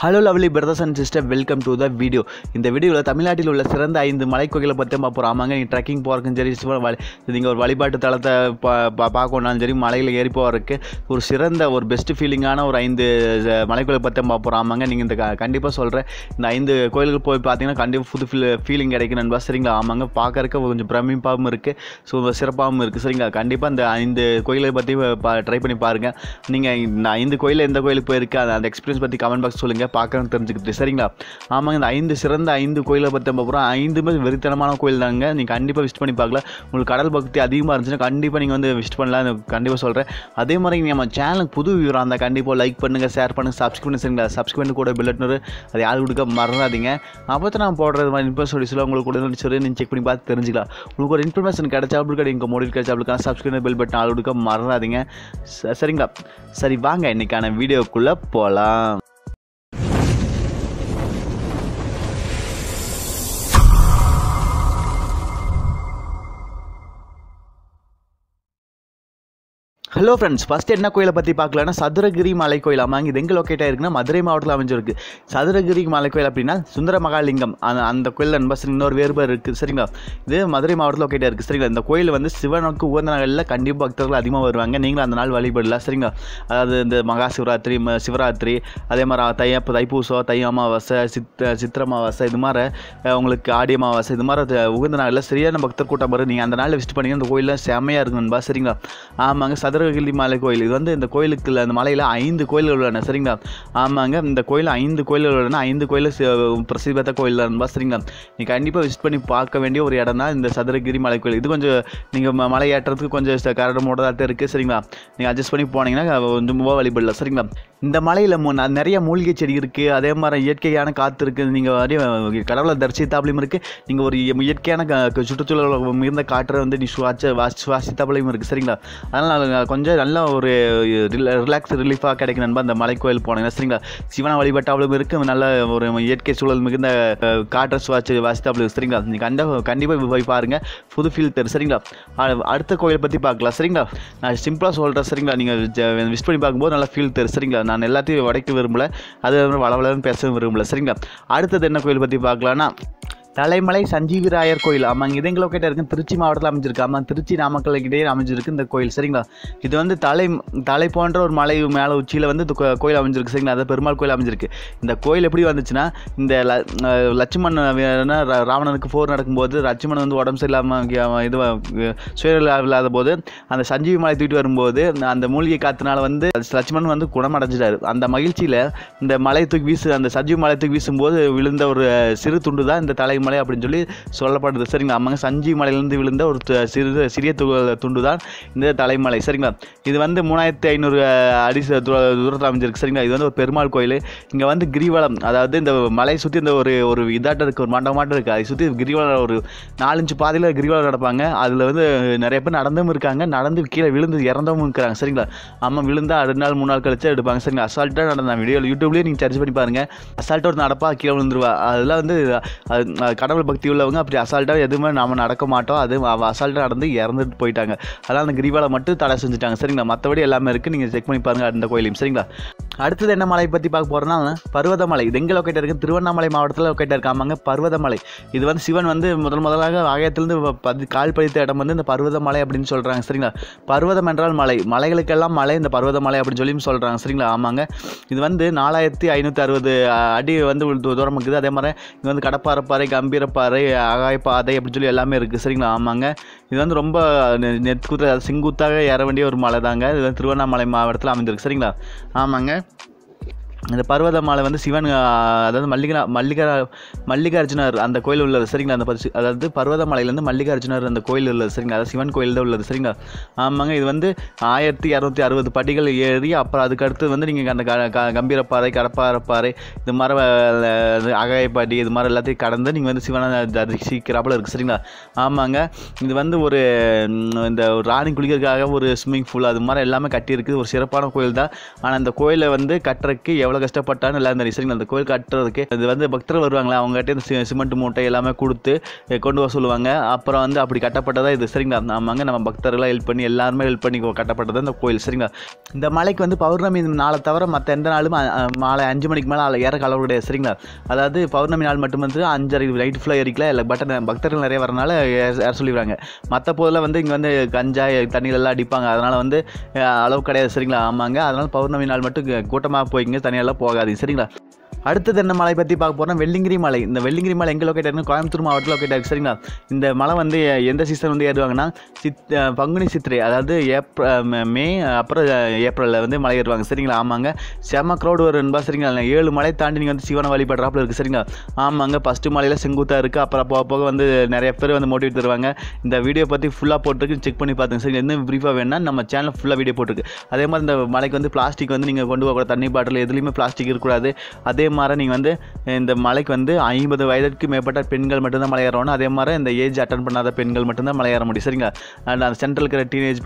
hello lovely brothers and sister welcome to the video இந்த வீடியோவில் தமிழ்நாட்டில் உள்ள சிறந்த ஐந்து மலைக்கோயிலை பற்றி பார்ப்போம் ஆமாங்க நீங்கள் ட்ரெக்கிங் போகிறக்கும் சரி நீங்கள் ஒரு வழிபாட்டு தளத்தை பா பார்க்கணும்னாலும் சரி மலையில் ஏறி போகிறதுக்கு ஒரு சிறந்த ஒரு பெஸ்ட் ஃபீலிங்கான ஒரு ஐந்து மலைக்கோயில் பற்றி பார்ப்போம் ஆமாங்க நீங்கள் இந்த கண்டிப்பாக சொல்கிறேன் இந்த ஐந்து கோயிலுக்கு போய் பார்த்தீங்கன்னா கண்டிப்பாக புது ஃபீல் ஃபீலிங் கிடைக்கும் நண்பா சரிங்களா ஆமாங்க பார்க்குறக்கு கொஞ்சம் பிரமிப்பாகவும் இருக்குது ஸோ சிறப்பாகவும் இருக்குது சரிங்களா கண்டிப்பாக இந்த ஐந்து கோயிலை பற்றி ட்ரை பண்ணி பாருங்கள் நீங்கள் இந்த ஐந்து கோயிலில் எந்த கோயிலுக்கு போயிருக்கு அந்த எக்ஸ்பீரியன்ஸ் பற்றி கமெண்ட் பாக்ஸ் சொல்லுங்கள் பாருங்கள் பார்க்கணும்னு தெரிஞ்சுக்கிட்டு சரிங்களா ஆமாங்க இந்த ஐந்து சிறந்த ஐந்து கோயிலை பற்றி நம்ம ஐந்து ஐந்துமே வெறித்தனமான கோயில் தாங்க நீங்கள் கண்டிப்பாக விசிட் பண்ணி பார்க்கல உங்களுக்கு கடல் பக்தி அதிகமாக இருந்துச்சுன்னா கண்டிப்பாக நீங்கள் வந்து விசிட் பண்ணலாம் கண்டிப்பாக சொல்கிறேன் அதே மாதிரி நம்ம சேனலுக்கு புது வியூராக அந்த கண்டிப்பாக லைக் பண்ணுங்கள் ஷேர் பண்ணுங்கள் சப்ஸ்கிரைப் பண்ணி சரிங்களா சப்ஸ்கிரைப் கூட பில்லட்னு அது யார் கொடுக்க மறந்தாதீங்க அப்போ தான் நான் போடுறது மாதிரி இன்ஃபர்மேஷன் உங்களுக்கு கூட சொல்லி நீங்கள் செக் பண்ணி பார்த்து தெரிஞ்சுக்கலாம் உங்களுக்கு ஒரு இன்ஃபர்மேஷன் கிடைச்சா அப்படி எங்கள் மொழியில் கிடைச்சா அப்படிக்கான சப்ஸ்கிரைப் பில் பட்டன் ஆள் கொடுக்க மறந்தாதீங்க சரிங்களா சரி வாங்க இன்றைக்கான வீடியோக்குள்ளே போகலாம் ஹலோ ஃப்ரெண்ட்ஸ் ஃபஸ்ட் என்ன கோயிலை பற்றி பார்க்கலாம்னா சதுரகிரி மலை கோயில் ஆமாங்க இது எங்கே லொக்கேட்டாக இருக்குன்னா மதுரை மாவட்டத்தில் அமைஞ்சிருக்கு சதுரகிரி மலை கோயில் அப்படின்னா சுந்தர மகாலிங்கம் அந்த அந்த கோயிலில் நண்பர் இன்னொரு வேறுபாடு இருக்குது சரிங்களா இது மதுரை மாவட்டத்தில் லொக்கேட்டாக இருக்குது சரிங்களா இந்த கோயில் வந்து சிவனுக்கு உகந்த நாளில் கண்டிப்பாக பக்தர்கள் அதிகமாக வருவாங்க நீங்களும் அந்த நாள் வழிபடலாம் சரிங்களா அதாவது இந்த மகா சிவராத்திரி சிவராத்திரி அதே மாதிரி தை தைப்பூசம் தை அமாவாசை சித் சித்திர அமாவாசை இது மாதிரி உங்களுக்கு ஆடி அமாவாசை இது மாதிரி உகந்த நாளில் சரியான பக்தர் கூட்டம் வரும் நீங்கள் அந்த நாளில் விசிட் பண்ணிங்கன்னா அந்த கோயிலில் செம்மையாக இருக்கும் நண்பா சரிங்களா ஆமாங்க சதுர சந்திரகிரி மலை கோயில் இது வந்து இந்த கோயிலுக்கு அந்த மலையில் ஐந்து கோயில்கள் உள்ளன சரிங்களா ஆமாங்க இந்த கோயில் ஐந்து கோயில்கள் உள்ளன ஐந்து கோயில் பிரசித்தி பெற்ற கோயில் இருந்தால் சரிங்களா நீங்கள் கண்டிப்பாக விசிட் பண்ணி பார்க்க வேண்டிய ஒரு இடம் தான் இந்த சதுரகிரி மலை கோயில் இது கொஞ்சம் நீங்கள் மலை ஏற்றுறதுக்கு கொஞ்சம் கரடு தான் இருக்குது சரிங்களா நீங்கள் அட்ஜஸ்ட் பண்ணி போனீங்கன்னா கொஞ்சம் ரொம்ப வழிபடல சரிங்களா இந்த மலையில் நிறைய மூலிகை செடி இருக்குது அதே மாதிரி இயற்கையான காற்று இருக்குது நீங்கள் கடவுளை தரிசித்தாப்லையும் இருக்குது நீங்கள் ஒரு இயற்கையான சுற்றுச்சூழல் மிகுந்த காற்றை வந்து நீ சுவாச்ச வாசி சுவாசித்தாப்லையும் இருக்குது சரிங்களா அதனால் கொஞ்சம் நல்லா ஒரு ரிலாக்ஸ் ரிலீஃபாக கிடைக்கும் நண்பா அந்த மலைக்கோயில் போனீங்கன்னா சரிங்களா சிவனை வழிபட்டாவளும் இருக்குது நல்ல ஒரு இயற்கை சூழல் மிகுந்த காற்றஸ் வாட்சி வாசித்தாவளும் சரிங்களா நீங்கள் கண்ட கண்டிப்பாக போய் பாருங்கள் புது ஃபீல் தரும் சரிங்களா அடுத்த கோயிலை பற்றி பார்க்கலாம் சரிங்களா நான் சிம்பிளாக சொல்கிறேன் சரிங்களா நீங்கள் விஷ் பண்ணி பார்க்கும்போது நல்லா ஃபீல் தரும் சரிங்களா நான் எல்லாத்தையும் உடைக்க விரும்பலை அது வளவளன்னு பேச விரும்பல சரிங்களா அடுத்தது என்ன கோயில் பற்றி பார்க்கலான்னா தலைமலை சஞ்சீவிராயர் கோயில் ஆமாங்க இது எங்கே லொக்கேட்டாக இருக்குது திருச்சி மாவட்டத்தில் அமைஞ்சிருக்கு ஆமாம் திருச்சி நாமக்கல் கிட்டேயே அமைஞ்சிருக்கு இந்த கோயில் சரிங்களா இது வந்து தலை தலை போன்ற ஒரு மலை மேலே உச்சியில் வந்து இந்த கோயில் அமைஞ்சிருக்கு சரிங்களா அதை பெருமாள் கோயில் அமைஞ்சிருக்கு இந்த கோயில் எப்படி வந்துச்சுன்னா இந்த லட்சுமணன் ராவணனுக்கு போர் நடக்கும்போது லட்சுமணன் வந்து உடம்பு சரியில்லாமல் இது சுயநிலை இல்லாத போது அந்த சஞ்சீவி மலை தூக்கிட்டு வரும்போது அந்த மூலிகை காத்தினால வந்து லட்சுமணன் வந்து குணமடைஞ்சிட்டாரு அந்த மகிழ்ச்சியில் இந்த மலை தூக்கி வீசு அந்த சஞ்சீவி மலை தூக்கி வீசும்போது விழுந்த ஒரு சிறு துண்டு தான் இந்த தலை மலை அப்படின்னு சொல்லி சொல்லப்படுது சரிங்களா ஆமாங்க சஞ்சி மலையிலிருந்து விழுந்த ஒரு சிறு சிறிய துண்டு தான் இந்த தலைமலை சரிங்களா இது வந்து மூணாயிரத்தி ஐநூறு அடி தூரத்தில் அமைஞ்சிருக்கு சரிங்களா இது வந்து ஒரு பெருமாள் கோயில் இங்கே வந்து கிரிவலம் அதாவது இந்த மலையை சுற்றி இந்த ஒரு ஒரு இதாட்டம் இருக்குது ஒரு மண்டபமாட்டம் இருக்குது அதை சுற்றி கிரிவலம் ஒரு நாலஞ்சு பாதையில் கிரிவலம் நடப்பாங்க அதில் வந்து நிறைய பேர் நடந்தும் இருக்காங்க நடந்து கீழே விழுந்து இறந்தவும் இருக்கிறாங்க சரிங்களா அம்மா விழுந்தால் அடுத்த நாள் மூணு நாள் கழிச்சு எடுப்பாங்க சரிங்களா அசால்ட்டாக நடந்த வீடியோ யூடியூப்லேயே நீங்கள் சர்ச் பண்ணி பாருங்கள் அசால்ட்டாக ஒரு நடப்பா கீழே விழுந்துருவா அதெல்லாம் வந்து கடவுள் பக்தி உள்ளவங்க அப்படி அசால்ட்டாக எதுவுமே நாம் நடக்க மாட்டோம் அது அசால்ட்டாக நடந்து இறந்துட்டு போயிட்டாங்க அதனால் அந்த கிரிவாலை மட்டும் தடை செஞ்சுட்டாங்க சரிங்களா மற்றபடி எல்லாமே இருக்குது நீங்கள் செக் பண்ணி பாருங்கள் அந்த கோயிலையும் சரிங்களா அடுத்தது என்ன மலை பற்றி பார்க்க போகிறோம்னா பருவதமலை இது எங்கே லொக்கேட் இருக்குது திருவண்ணாமலை மாவட்டத்தில் லொக்கேட் இருக்காமாங்க பருவதமலை இது வந்து சிவன் வந்து முதல் முதலாக ஆயத்திலிருந்து பதி கால் பதித்த இடம் வந்து இந்த பருவதமலை அப்படின்னு சொல்கிறாங்க சரிங்களா பர்வதம் என்றால் மலை மலைகளுக்கெல்லாம் மலை இந்த பருவதமலை அப்படின்னு சொல்லி சொல்கிறாங்க சரிங்களா ஆமாங்க இது வந்து நாலாயிரத்தி ஐநூற்றி அறுபது அடி வந்து தூரம் இருக்குது அதே மாதிரி இங்கே வந்து கடப்பாறை பாறை கம்பி கம்பீரப்பாறை ஆகாயப்பாதை அப்படின்னு சொல்லி எல்லாமே இருக்குது சரிங்களா ஆமாங்க இது வந்து ரொம்ப நெற்குத்த சிங்குத்தாக ஏற வேண்டிய ஒரு மலை தாங்க இது வந்து திருவண்ணாமலை மாவட்டத்தில் அமைந்திருக்கு சரிங்களா ஆமாங்க இந்த பர்வத மாலை வந்து சிவன் அதாவது மல்லிகா மல்லிகா மல்லிகார்ஜுனர் அந்த கோயில் உள்ளது சரிங்களா அந்த பரிசு அதாவது மாலையிலேருந்து மல்லிகார்ஜுனர் அந்த கோயில் உள்ளது சரிங்களா அதாவது சிவன் கோயில் தான் உள்ளது சரிங்களா ஆமாங்க இது வந்து ஆயிரத்தி இரநூத்தி அறுபது படிகள் ஏறி அப்புறம் அதுக்கடுத்து வந்து நீங்கள் அந்த கம்பீரப்பாறை கடப்பாறைப்பாறை இது மாதிரி அகாயப்பாடி இது மாதிரி எல்லாத்தையும் கடந்து நீங்கள் வந்து சிவனை தரிசிக்கிறாப்பில் இருக்குது சரிங்களா ஆமாங்க இது வந்து ஒரு இந்த ராணி குளிக்கிறதுக்காக ஒரு ஸ்விம்மிங் ஃபூல் அது மாதிரி எல்லாமே கட்டியிருக்குது ஒரு சிறப்பான கோயில் தான் ஆனால் அந்த கோயிலை வந்து கட்டுறதுக்கு எவ்வளோ கஷ்டப்பட்டாலும் எல்லாம் தெரியும் சரிங்களா அந்த கோயில் கட்டுறதுக்கு இது வந்து பக்தர்கள் வருவாங்களா அவங்ககிட்ட இந்த சிமெண்ட் மூட்டை எல்லாமே கொடுத்து கொண்டு வர சொல்லுவாங்க அப்புறம் வந்து அப்படி கட்டப்பட்டதாக இது சரிங்களா ஆமாங்க நம்ம பக்தர்களாக ஹெல்ப் பண்ணி எல்லாருமே ஹெல்ப் பண்ணி கட்டப்பட்டது இந்த கோயில் சரிங்களா இந்த மலைக்கு வந்து பௌர்ணமி நாளை தவிர மற்ற எந்த நாளும் மாலை அஞ்சு மணிக்கு மேலே அதில் ஏற அளவு கிடையாது சரிங்களா அதாவது பௌர்ணமி நாள் மட்டும் வந்து அஞ்சரை லைட் ஃபுல்லாக ஏறிக்கலாம் இல்லை பட் பக்தர்கள் நிறைய வரனால ஏற சொல்லிடுறாங்க மற்ற போதில் வந்து இங்கே வந்து கஞ்சா தண்ணியிலெல்லாம் அடிப்பாங்க அதனால் வந்து அளவு கிடையாது சரிங்களா ஆமாங்க அதனால் பௌர்ணமி நாள் மட்டும் கூட்டமாக போய்ங்க தனியாக மேலே போகாதீங்க சரிங்களா அடுத்தது என்ன மலை பற்றி பார்க்க போகிறோம் வெள்ளிங்கிரி மலை இந்த வெள்ளிங்கிரி மலை எங்கே லொக்கேட் இருக்குது கோயம்புத்தூர் மாவட்டத்தில் லொக்கேட் இருக்குது சரிங்களா இந்த மலை வந்து எந்த சீசன் வந்து ஏறுவாங்கன்னா சித் பங்குனி சித்திரை அதாவது ஏப்ரல் மே அப்புறம் ஏப்ரலில் வந்து மலை ஏறுவாங்க சரிங்களா ஆமாங்க செம க்ரௌடு வரும் என்பா சரிங்களா ஏழு மலை தாண்டி நீங்கள் வந்து சிவனை வழிபடுறாப்புல இருக்குது சரிங்களா ஆமாங்க ஃபஸ்ட்டு மலையில் செங்குத்தாக இருக்குது அப்புறம் போக போக வந்து நிறைய பேர் வந்து மோட்டிவேட் தருவாங்க இந்த வீடியோ பற்றி ஃபுல்லாக போட்டுருக்கு செக் பண்ணி பார்த்துங்க சரிங்களா இன்னும் ப்ரீஃபாக வேணால் நம்ம சேனல் ஃபுல்லாக வீடியோ போட்டிருக்கு அதே மாதிரி இந்த மலைக்கு வந்து பிளாஸ்டிக் வந்து நீங்கள் கொண்டு போகக்கூடாது தண்ணி பாட்டில் எதுலேயுமே பிளாஸ்டிக் இருக்கக்கூடாது அதே அதே மாதிரி நீங்கள் வந்து இந்த மலைக்கு வந்து ஐம்பது வயதிற்கு மேற்பட்ட பெண்கள் மட்டும்தான் மலையேறணும் அதே மாதிரி இந்த ஏஜ் அட்டன் பண்ணாத பெண்கள் மட்டும்தான் மலையேற முடியும் சரிங்களா அண்ட் அந்த சென்ட்ரல் இருக்கிற டீனேஜ்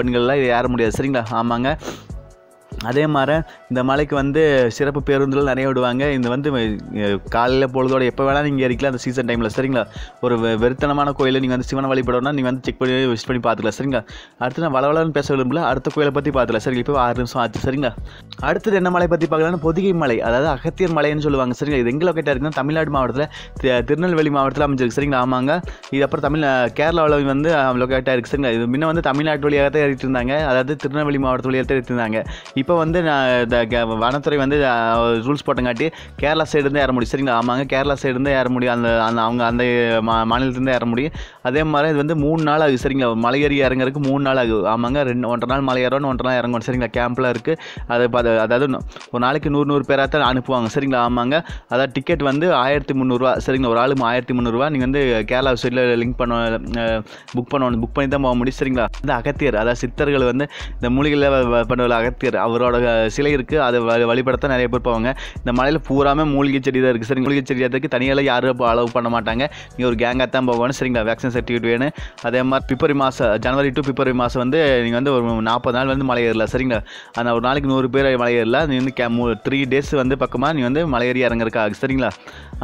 பெண்கள்லாம் ஏற முடியாது சரிங்களா ஆமாங்க அதே மாதிரி இந்த மலைக்கு வந்து சிறப்பு பேருந்துகள் நிறைய விடுவாங்க இந்த வந்து காலையில் பொழுதோட எப்போ வேணால் நீங்கள் இருக்கலாம் அந்த சீசன் டைமில் சரிங்களா ஒரு வெறுத்தனமான கோயில் நீங்கள் வந்து சிவனை வழிபடணும்னா நீங்கள் வந்து செக் பண்ணி விசிட் பண்ணி பார்த்துக்கலாம் சரிங்களா அடுத்து நான் வளவளன்னு பேச விரும்பல அடுத்த கோயிலை பற்றி பார்த்துக்கலாம் சரிங்க இப்போ ஆறு நிமிஷம் ஆச்சு சரிங்களா அடுத்தது என்ன மலை பற்றி பார்க்கலாம்னா பொதிகை மலை அதாவது அகத்தியர் மலைன்னு சொல்லுவாங்க சரிங்களா இது எங்கே லொக்கேட்டாக இருக்குன்னா தமிழ்நாடு மாவட்டத்தில் திருநெல்வேலி மாவட்டத்தில் அமைஞ்சிருக்கு சரிங்களா ஆமாங்க இது அப்புறம் தமிழ் கேரளாவில் வந்து லொக்கேட்டாக இருக்குது சரிங்களா இது முன்ன வந்து தமிழ்நாட்டு வழியாக தான் ஏறிட்டு இருந்தாங்க அதாவது திருநெல்வேலி மாவட்டத்து வழியாக தான் இருந்தாங்க இப்போ இப்போ வந்து நான் வனத்துறை வந்து ரூல்ஸ் போட்டங்காட்டி கேரளா சைடு சைடுலேருந்து ஏற முடியும் சரிங்களா ஆமாங்க கேரளா சைடுலேருந்து ஏற முடியும் அந்த அந்த அவங்க அந்த மா மாநிலத்துலேருந்து ஏற முடியும் அதே மாதிரி இது வந்து மூணு நாள் ஆகுது சரிங்களா மலை ஏறி இறங்குறதுக்கு மூணு நாள் ஆகுது ஆமாங்க ரெண்டு ஒன்றரை நாள் மலை ஏறணும் ஒன்றரை நாள் இறங்கணும் சரிங்களா கேம்பில் இருக்குது அது அதாவது ஒரு நாளைக்கு நூறு நூறு பேராக தான் அனுப்புவாங்க சரிங்களா ஆமாங்க அதாவது டிக்கெட் வந்து ஆயிரத்தி முந்நூறுரூவா சரிங்களா ஒரு ஆளுக்கு ஆயிரத்தி முந்நூறுரூவா நீங்கள் வந்து கேரளா சைடில் லிங்க் பண்ண புக் பண்ணணும் புக் பண்ணி தான் போக முடியும் சரிங்களா அந்த அகத்தியர் அதாவது சித்தர்கள் வந்து இந்த மூலிகையில் பண்ணுற அகத்தியர் அவர் அவரோட சிலை இருக்குது அதை வழிபடத்தான் நிறைய பேர் போவாங்க இந்த மலையில் பூராமே மூலிகை செடி தான் இருக்குது சரி மூலிகை அதுக்கு தனியால் யாரும் அளவு பண்ண மாட்டாங்க நீங்கள் ஒரு கேங்காக தான் போவாங்க சரிங்களா வேக்சின் சர்டிஃபிகேட் வேணும் அதே மாதிரி பிப்ரவரி மாதம் ஜனவரி டு பிப்ரவரி மாதம் வந்து நீங்கள் வந்து ஒரு நாற்பது நாள் வந்து மலை ஏறல சரிங்களா அந்த ஒரு நாளைக்கு நூறு பேர் மலை ஏறல நீ வந்து கே த்ரீ டேஸ் வந்து பக்கமாக நீ வந்து மலை ஏறி இறங்குறக்காக சரிங்களா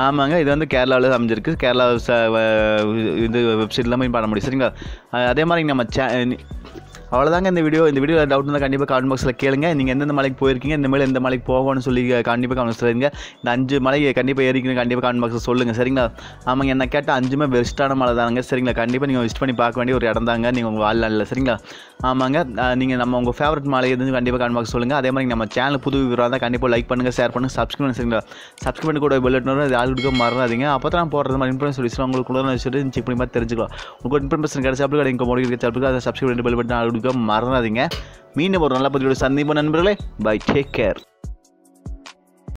ஆமாங்க இது வந்து கேரளாவில் அமைஞ்சிருக்கு கேரளா இது வெப்சைட்லாம் போய் பண்ண முடியும் சரிங்களா அதே மாதிரி நம்ம சே அவ்வளோதாங்க இந்த வீடியோ இந்த வீடியோ டவுட் இருந்தால் கண்டிப்பாக கமெண்ட் பாக்ஸில் கேளுங்க நீங்கள் எந்தெந்த மலைக்கு போயிருக்கீங்க இந்த மாதிரி எந்த மலைக்கு போகணும்னு சொல்லி கண்டிப்பாக கமெண்ட் சொல்லுங்க இந்த அஞ்சு மலை கண்டிப்பாக ஏறிக்கணும் கண்டிப்பாக கமெண்ட் பாக்ஸில் சொல்லுங்கள் சரிங்களா ஆமாங்க என்ன கேட்டால் அஞ்சுமே பெஸ்ட்டான மலை தானுங்க சரிங்களா கண்டிப்பாக நீங்கள் விஷ் பண்ணி பார்க்க வேண்டிய ஒரு இடம் தாங்க நீங்கள் உங்கள் வாழ்நாள் இல்லை சரிங்களா ஆமாங்க நீங்கள் நம்ம உங்கள் ஃபேவரட் மலை எதுன்னு கண்டிப்பாக கமெண்ட் பாக்ஸ் சொல்லுங்கள் அதே மாதிரி நம்ம சேனல் புது விவரம் தான் கண்டிப்பாக லைக் பண்ணுங்கள் ஷேர் பண்ணுங்கள் சப்ஸ்கிரைப் பண்ணி சரிங்களா சப்ஸ்கிரைப் பண்ணி கூட பெல் பட்டனும் அது ஆள் அப்போ தான் போகிறது மாதிரி இன்ஃபர்மேஷன் சொல்லிச்சு உங்களுக்கு கூட வச்சுட்டு செக் பண்ணி பார்த்து தெரிஞ்சுக்கலாம் உங்களுக்கு இன்ஃபர்மேஷன் கிடைச்சா அப்படி கிடைக்கும் மொழி கிடைச்சா அதை சப்ஸ்கிரைப் பண்ணி பெல் பட்டன் ஆளுக்கு மறந்துடாதீங்க மீண்டும் ஒரு நல்ல பதிவோடு சந்திப்போம் நண்பர்களே பை டேக் கேர்